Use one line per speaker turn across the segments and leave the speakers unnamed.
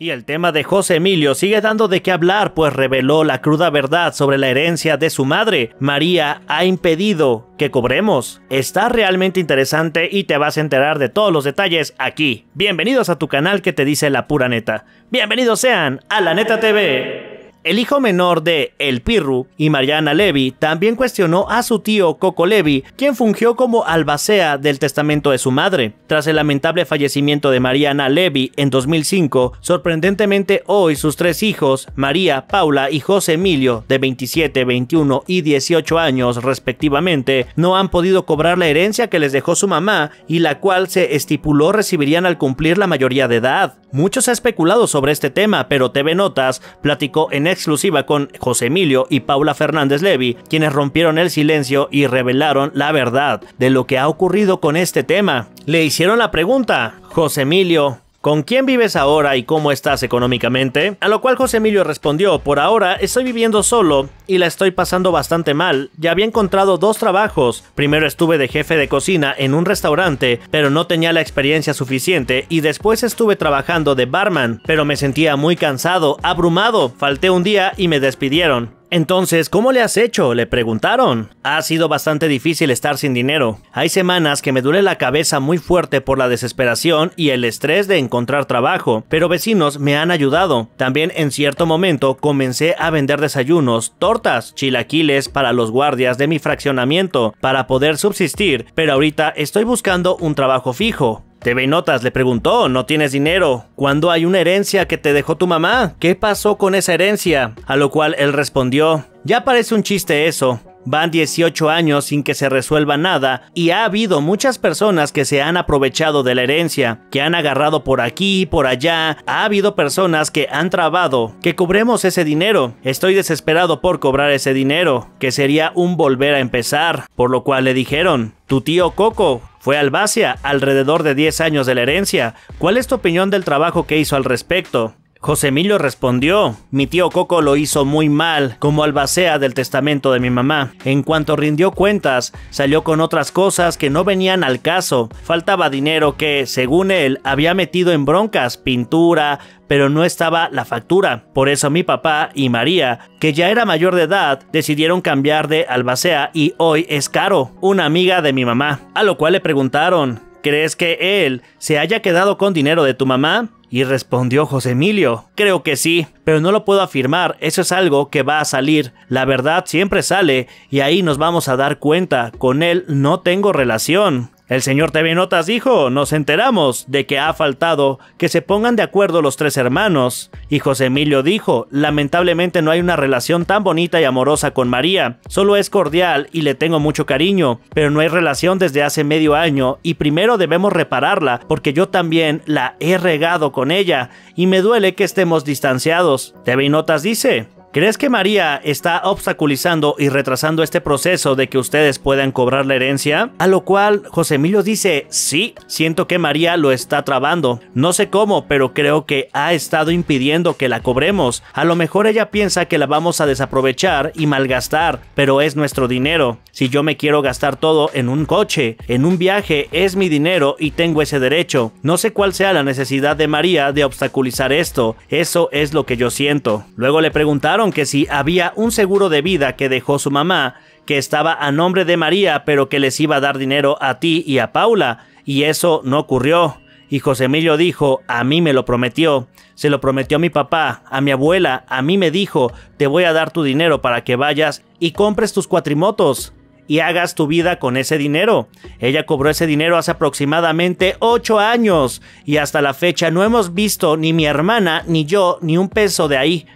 Y el tema de José Emilio sigue dando de qué hablar, pues reveló la cruda verdad sobre la herencia de su madre. María ha impedido que cobremos. Está realmente interesante y te vas a enterar de todos los detalles aquí. Bienvenidos a tu canal que te dice la pura neta. Bienvenidos sean a La Neta TV. El hijo menor de El Pirru y Mariana Levy también cuestionó a su tío Coco Levy, quien fungió como albacea del testamento de su madre. Tras el lamentable fallecimiento de Mariana Levy en 2005, sorprendentemente hoy sus tres hijos, María, Paula y José Emilio, de 27, 21 y 18 años respectivamente, no han podido cobrar la herencia que les dejó su mamá y la cual se estipuló recibirían al cumplir la mayoría de edad. Muchos han especulado sobre este tema, pero TV Notas platicó en exclusiva con José Emilio y Paula Fernández Levy, quienes rompieron el silencio y revelaron la verdad de lo que ha ocurrido con este tema. Le hicieron la pregunta, José Emilio, ¿Con quién vives ahora y cómo estás económicamente? A lo cual José Emilio respondió, por ahora estoy viviendo solo y la estoy pasando bastante mal. Ya había encontrado dos trabajos. Primero estuve de jefe de cocina en un restaurante, pero no tenía la experiencia suficiente y después estuve trabajando de barman, pero me sentía muy cansado, abrumado. Falté un día y me despidieron. Entonces, ¿cómo le has hecho? Le preguntaron. Ha sido bastante difícil estar sin dinero. Hay semanas que me duele la cabeza muy fuerte por la desesperación y el estrés de encontrar trabajo, pero vecinos me han ayudado. También en cierto momento comencé a vender desayunos, tortas, chilaquiles para los guardias de mi fraccionamiento para poder subsistir, pero ahorita estoy buscando un trabajo fijo. TV Notas le preguntó, ¿no tienes dinero? ¿Cuándo hay una herencia que te dejó tu mamá? ¿Qué pasó con esa herencia? A lo cual él respondió, ya parece un chiste eso. Van 18 años sin que se resuelva nada y ha habido muchas personas que se han aprovechado de la herencia, que han agarrado por aquí, por allá, ha habido personas que han trabado, que cobremos ese dinero. Estoy desesperado por cobrar ese dinero, que sería un volver a empezar, por lo cual le dijeron, tu tío Coco fue al alrededor de 10 años de la herencia. ¿Cuál es tu opinión del trabajo que hizo al respecto? José Emilio respondió, mi tío Coco lo hizo muy mal, como albacea del testamento de mi mamá. En cuanto rindió cuentas, salió con otras cosas que no venían al caso. Faltaba dinero que, según él, había metido en broncas, pintura, pero no estaba la factura. Por eso mi papá y María, que ya era mayor de edad, decidieron cambiar de albacea y hoy es Caro, una amiga de mi mamá. A lo cual le preguntaron, ¿crees que él se haya quedado con dinero de tu mamá? Y respondió José Emilio, creo que sí, pero no lo puedo afirmar, eso es algo que va a salir, la verdad siempre sale, y ahí nos vamos a dar cuenta, con él no tengo relación. El señor TV Notas dijo, nos enteramos de que ha faltado que se pongan de acuerdo los tres hermanos. Y José Emilio dijo, lamentablemente no hay una relación tan bonita y amorosa con María, solo es cordial y le tengo mucho cariño, pero no hay relación desde hace medio año y primero debemos repararla porque yo también la he regado con ella y me duele que estemos distanciados. TV Notas dice, ¿Crees que María está obstaculizando y retrasando este proceso de que ustedes puedan cobrar la herencia? A lo cual José Emilio dice, sí, siento que María lo está trabando. No sé cómo, pero creo que ha estado impidiendo que la cobremos. A lo mejor ella piensa que la vamos a desaprovechar y malgastar, pero es nuestro dinero. Si yo me quiero gastar todo en un coche, en un viaje, es mi dinero y tengo ese derecho. No sé cuál sea la necesidad de María de obstaculizar esto. Eso es lo que yo siento. Luego le preguntaron que si había un seguro de vida que dejó su mamá, que estaba a nombre de María, pero que les iba a dar dinero a ti y a Paula, y eso no ocurrió. Y José Emilio dijo, a mí me lo prometió, se lo prometió a mi papá, a mi abuela, a mí me dijo, te voy a dar tu dinero para que vayas y compres tus cuatrimotos y hagas tu vida con ese dinero. Ella cobró ese dinero hace aproximadamente 8 años y hasta la fecha no hemos visto ni mi hermana, ni yo, ni un peso de ahí.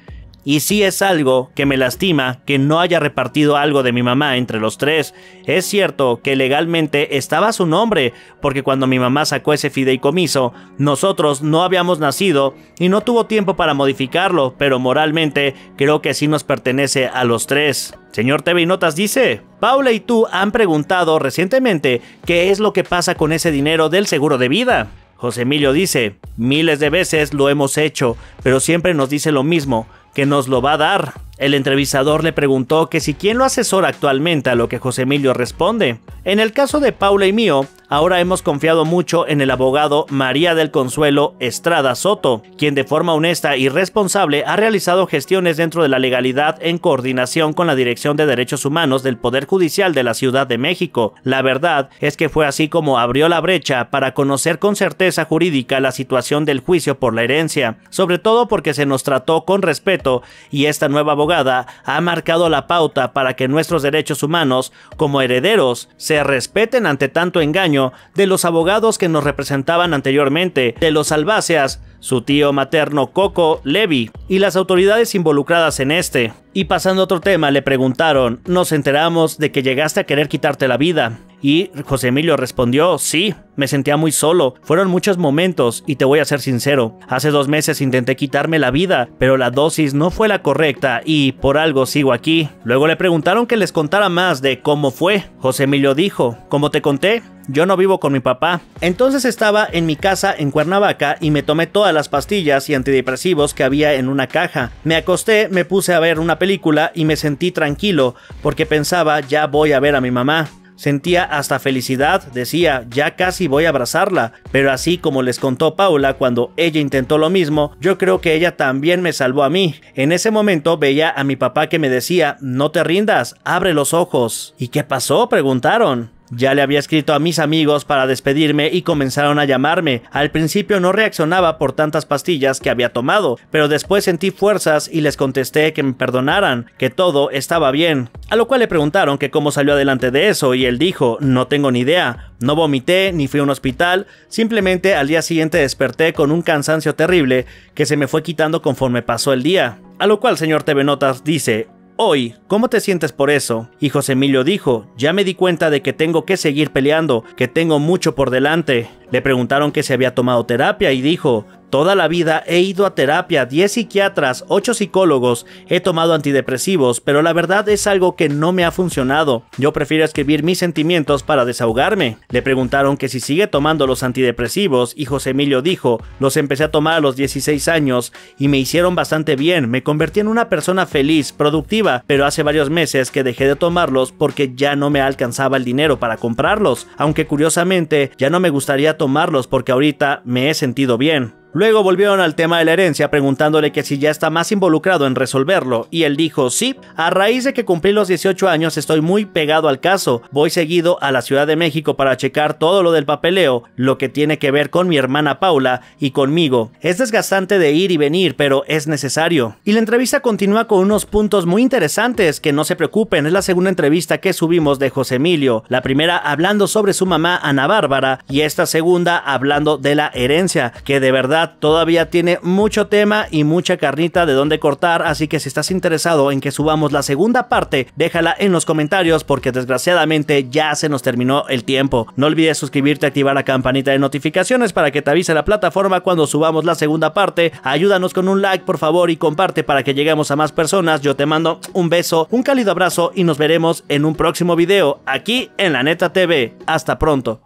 Y sí es algo que me lastima que no haya repartido algo de mi mamá entre los tres. Es cierto que legalmente estaba su nombre, porque cuando mi mamá sacó ese fideicomiso, nosotros no habíamos nacido y no tuvo tiempo para modificarlo, pero moralmente creo que sí nos pertenece a los tres. Señor TV Notas dice, Paula y tú han preguntado recientemente qué es lo que pasa con ese dinero del seguro de vida. José Emilio dice, miles de veces lo hemos hecho, pero siempre nos dice lo mismo que nos lo va a dar. El entrevistador le preguntó que si quién lo asesora actualmente, a lo que José Emilio responde, en el caso de Paula y mío, ahora hemos confiado mucho en el abogado María del Consuelo Estrada Soto, quien de forma honesta y responsable ha realizado gestiones dentro de la legalidad en coordinación con la Dirección de Derechos Humanos del Poder Judicial de la Ciudad de México. La verdad es que fue así como abrió la brecha para conocer con certeza jurídica la situación del juicio por la herencia, sobre todo porque se nos trató con respeto y esta nueva abogada ha marcado la pauta para que nuestros derechos humanos como herederos se respeten ante tanto engaño de los abogados que nos representaban anteriormente, de los Albaceas, su tío materno Coco Levy y las autoridades involucradas en este. Y pasando a otro tema, le preguntaron, nos enteramos de que llegaste a querer quitarte la vida. Y José Emilio respondió, sí, me sentía muy solo, fueron muchos momentos y te voy a ser sincero, hace dos meses intenté quitarme la vida, pero la dosis no fue la correcta y por algo sigo aquí. Luego le preguntaron que les contara más de cómo fue. José Emilio dijo, como te conté, yo no vivo con mi papá. Entonces estaba en mi casa en Cuernavaca y me tomé todas las pastillas y antidepresivos que había en una caja. Me acosté, me puse a ver una película y me sentí tranquilo porque pensaba ya voy a ver a mi mamá. Sentía hasta felicidad, decía, ya casi voy a abrazarla, pero así como les contó Paula cuando ella intentó lo mismo, yo creo que ella también me salvó a mí. En ese momento veía a mi papá que me decía, no te rindas, abre los ojos. ¿Y qué pasó? preguntaron. Ya le había escrito a mis amigos para despedirme y comenzaron a llamarme. Al principio no reaccionaba por tantas pastillas que había tomado, pero después sentí fuerzas y les contesté que me perdonaran, que todo estaba bien. A lo cual le preguntaron que cómo salió adelante de eso y él dijo, no tengo ni idea, no vomité ni fui a un hospital, simplemente al día siguiente desperté con un cansancio terrible que se me fue quitando conforme pasó el día. A lo cual señor TV Notas dice, Hoy, ¿cómo te sientes por eso? Y José Emilio dijo, ya me di cuenta de que tengo que seguir peleando, que tengo mucho por delante. Le preguntaron que si había tomado terapia y dijo, Toda la vida he ido a terapia, 10 psiquiatras, 8 psicólogos, he tomado antidepresivos, pero la verdad es algo que no me ha funcionado. Yo prefiero escribir mis sentimientos para desahogarme. Le preguntaron que si sigue tomando los antidepresivos y José Emilio dijo, los empecé a tomar a los 16 años y me hicieron bastante bien, me convertí en una persona feliz, productiva, pero hace varios meses que dejé de tomarlos porque ya no me alcanzaba el dinero para comprarlos, aunque curiosamente ya no me gustaría tomarlos porque ahorita me he sentido bien. Luego volvieron al tema de la herencia preguntándole que si ya está más involucrado en resolverlo y él dijo sí, a raíz de que cumplí los 18 años estoy muy pegado al caso, voy seguido a la Ciudad de México para checar todo lo del papeleo, lo que tiene que ver con mi hermana Paula y conmigo. Es desgastante de ir y venir, pero es necesario. Y la entrevista continúa con unos puntos muy interesantes que no se preocupen, es la segunda entrevista que subimos de José Emilio, la primera hablando sobre su mamá Ana Bárbara y esta segunda hablando de la herencia, que de verdad todavía tiene mucho tema y mucha carnita de dónde cortar, así que si estás interesado en que subamos la segunda parte, déjala en los comentarios porque desgraciadamente ya se nos terminó el tiempo. No olvides suscribirte, activar la campanita de notificaciones para que te avise la plataforma cuando subamos la segunda parte. Ayúdanos con un like por favor y comparte para que lleguemos a más personas. Yo te mando un beso, un cálido abrazo y nos veremos en un próximo video aquí en La Neta TV. Hasta pronto.